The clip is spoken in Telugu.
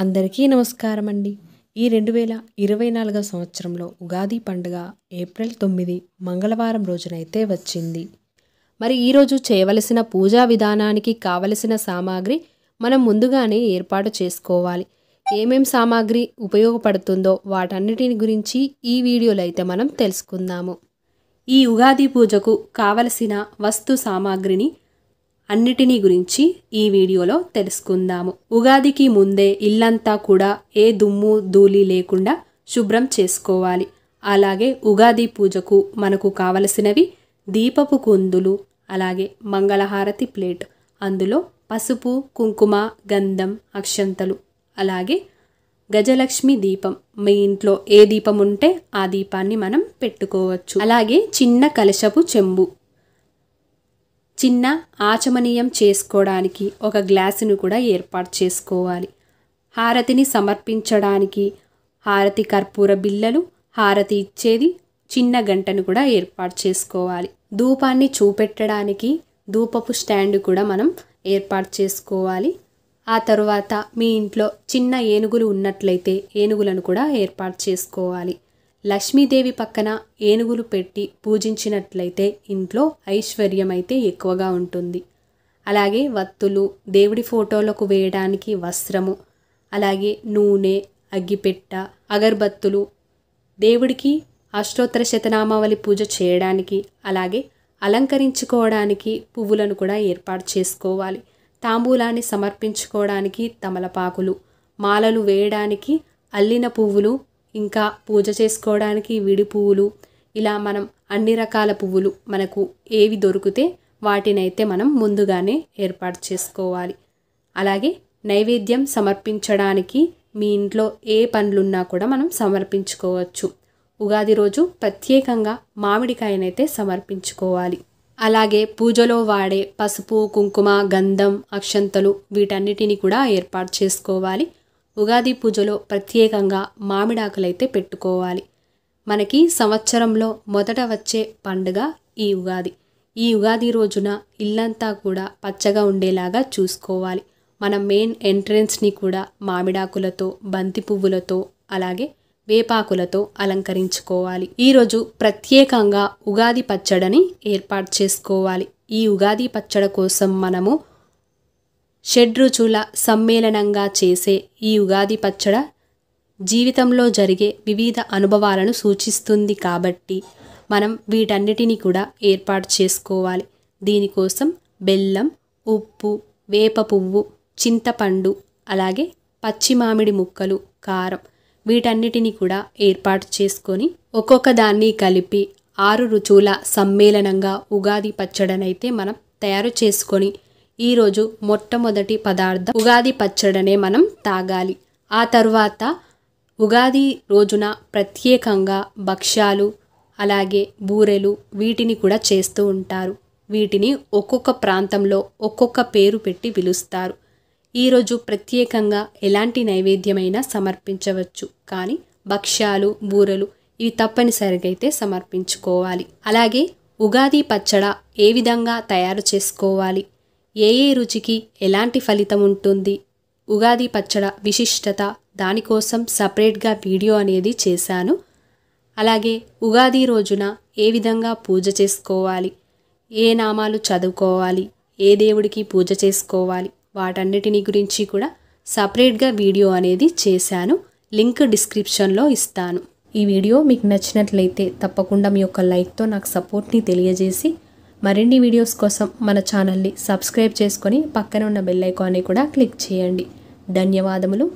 అందరికీ నమస్కారం అండి ఈ రెండు వేల ఇరవై నాలుగో సంవత్సరంలో ఉగాది పండుగ ఏప్రిల్ తొమ్మిది మంగళవారం రోజునైతే వచ్చింది మరి ఈరోజు చేయవలసిన పూజా విధానానికి కావలసిన సామాగ్రి మనం ముందుగానే ఏర్పాటు చేసుకోవాలి ఏమేం సామాగ్రి ఉపయోగపడుతుందో వాటన్నిటిని గురించి ఈ వీడియోలో అయితే మనం తెలుసుకుందాము ఈ ఉగాది పూజకు కావలసిన వస్తు సామాగ్రిని అన్నిటినీ గురించి ఈ వీడియోలో తెలుసుకుందాము ఉగాదికి ముందే ఇల్లంతా కూడా ఏ దుమ్ము ధూళి లేకుండా శుభ్రం చేసుకోవాలి అలాగే ఉగాది పూజకు మనకు కావలసినవి దీపపు కుందులు అలాగే మంగళహారతి ప్లేట్ అందులో పసుపు కుంకుమ గంధం అక్షంతలు అలాగే గజలక్ష్మి దీపం మీ ఇంట్లో ఏ దీపం ఉంటే ఆ దీపాన్ని మనం పెట్టుకోవచ్చు అలాగే చిన్న కలశపు చెంబు చిన్న ఆచమనీయం చేసుకోవడానికి ఒక గ్లాసును కూడా ఏర్పాటు చేసుకోవాలి హారతిని సమర్పించడానికి హారతి కర్పూర బిల్లలు హారతి ఇచ్చేది చిన్న గంటను కూడా ఏర్పాటు చేసుకోవాలి ధూపాన్ని చూపెట్టడానికి ధూపపు స్టాండ్ కూడా మనం ఏర్పాటు చేసుకోవాలి ఆ తరువాత మీ ఇంట్లో చిన్న ఏనుగులు ఉన్నట్లయితే ఏనుగులను కూడా ఏర్పాటు చేసుకోవాలి లక్ష్మీదేవి పక్కన ఏనుగులు పెట్టి పూజించినట్లయితే ఇంట్లో ఐశ్వర్యమైతే ఎక్కువగా ఉంటుంది అలాగే వత్తులు దేవుడి ఫోటోలకు వేయడానికి వస్త్రము అలాగే నూనె అగ్గిపెట్ట అగర్బత్తులు దేవుడికి అష్టోత్తర శతనామావళి పూజ చేయడానికి అలాగే అలంకరించుకోవడానికి పువ్వులను కూడా ఏర్పాటు చేసుకోవాలి తాంబూలాన్ని సమర్పించుకోవడానికి తమలపాకులు మాలలు వేయడానికి అల్లిన పువ్వులు ఇంకా పూజ చేసుకోవడానికి విడి పువ్వులు ఇలా మనం అన్ని రకాల పువ్వులు మనకు ఏవి దొరికితే వాటినైతే మనం ముందుగానే ఏర్పాటు చేసుకోవాలి అలాగే నైవేద్యం సమర్పించడానికి మీ ఇంట్లో ఏ పనులున్నా కూడా మనం సమర్పించుకోవచ్చు ఉగాది రోజు ప్రత్యేకంగా మామిడికాయనైతే సమర్పించుకోవాలి అలాగే పూజలో వాడే పసుపు కుంకుమ గంధం అక్షంతలు వీటన్నిటిని కూడా ఏర్పాటు చేసుకోవాలి ఉగాది పూజలో ప్రత్యేకంగా మామిడాకులైతే పెట్టుకోవాలి మనకి సంవత్సరంలో మొదట వచ్చే పండుగ ఈ ఉగాది ఈ ఉగాది రోజున ఇల్లంతా కూడా పచ్చగా ఉండేలాగా చూసుకోవాలి మన మెయిన్ ఎంట్రెన్స్ని కూడా మామిడాకులతో బంతి పువ్వులతో అలాగే వేపాకులతో అలంకరించుకోవాలి ఈరోజు ప్రత్యేకంగా ఉగాది పచ్చడిని ఏర్పాటు చేసుకోవాలి ఈ ఉగాది పచ్చడి కోసం మనము షడ్రుచుల సమ్మేళనంగా చేసే ఈ ఉగాది పచ్చడ జీవితంలో జరిగే వివిధ అనుభవాలను సూచిస్తుంది కాబట్టి మనం వీటన్నిటిని కూడా ఏర్పాటు చేసుకోవాలి దీనికోసం బెల్లం ఉప్పు వేప పువ్వు చింతపండు అలాగే పచ్చి మామిడి ముక్కలు కారం వీటన్నిటిని కూడా ఏర్పాటు చేసుకొని ఒక్కొక్క దాన్ని కలిపి ఆరు రుచుల సమ్మేళనంగా ఉగాది పచ్చడనైతే మనం తయారు చేసుకొని ఈరోజు మొట్టమొదటి పదార్థం ఉగాది పచ్చడనే మనం తాగాలి ఆ తర్వాత ఉగాది రోజున ప్రత్యేకంగా భక్ష్యాలు అలాగే బూరెలు వీటిని కూడా చేస్తూ ఉంటారు వీటిని ఒక్కొక్క ప్రాంతంలో ఒక్కొక్క పేరు పెట్టి పిలుస్తారు ఈరోజు ప్రత్యేకంగా ఎలాంటి నైవేద్యమైనా సమర్పించవచ్చు కానీ భక్ష్యాలు బూరెలు ఇవి తప్పనిసరిగా అయితే సమర్పించుకోవాలి అలాగే ఉగాది పచ్చడ ఏ విధంగా తయారు చేసుకోవాలి ఏ ఏ రుచికి ఎలాంటి ఫలితం ఉంటుంది ఉగాది పచ్చడ విశిష్టత దానికోసం సపరేట్గా వీడియో అనేది చేశాను అలాగే ఉగాది రోజున ఏ విధంగా పూజ చేసుకోవాలి ఏ నామాలు చదువుకోవాలి ఏ దేవుడికి పూజ చేసుకోవాలి వాటన్నిటిని గురించి కూడా సపరేట్గా వీడియో అనేది చేశాను లింక్ డిస్క్రిప్షన్లో ఇస్తాను ఈ వీడియో మీకు నచ్చినట్లయితే తప్పకుండా మీ యొక్క లైక్తో నాకు సపోర్ట్ని తెలియజేసి మరిన్ని వీడియోస్ కోసం మన ఛానల్ని సబ్స్క్రైబ్ చేసుకొని పక్కన ఉన్న బెల్ ఐకాన్ని కూడా క్లిక్ చేయండి ధన్యవాదములు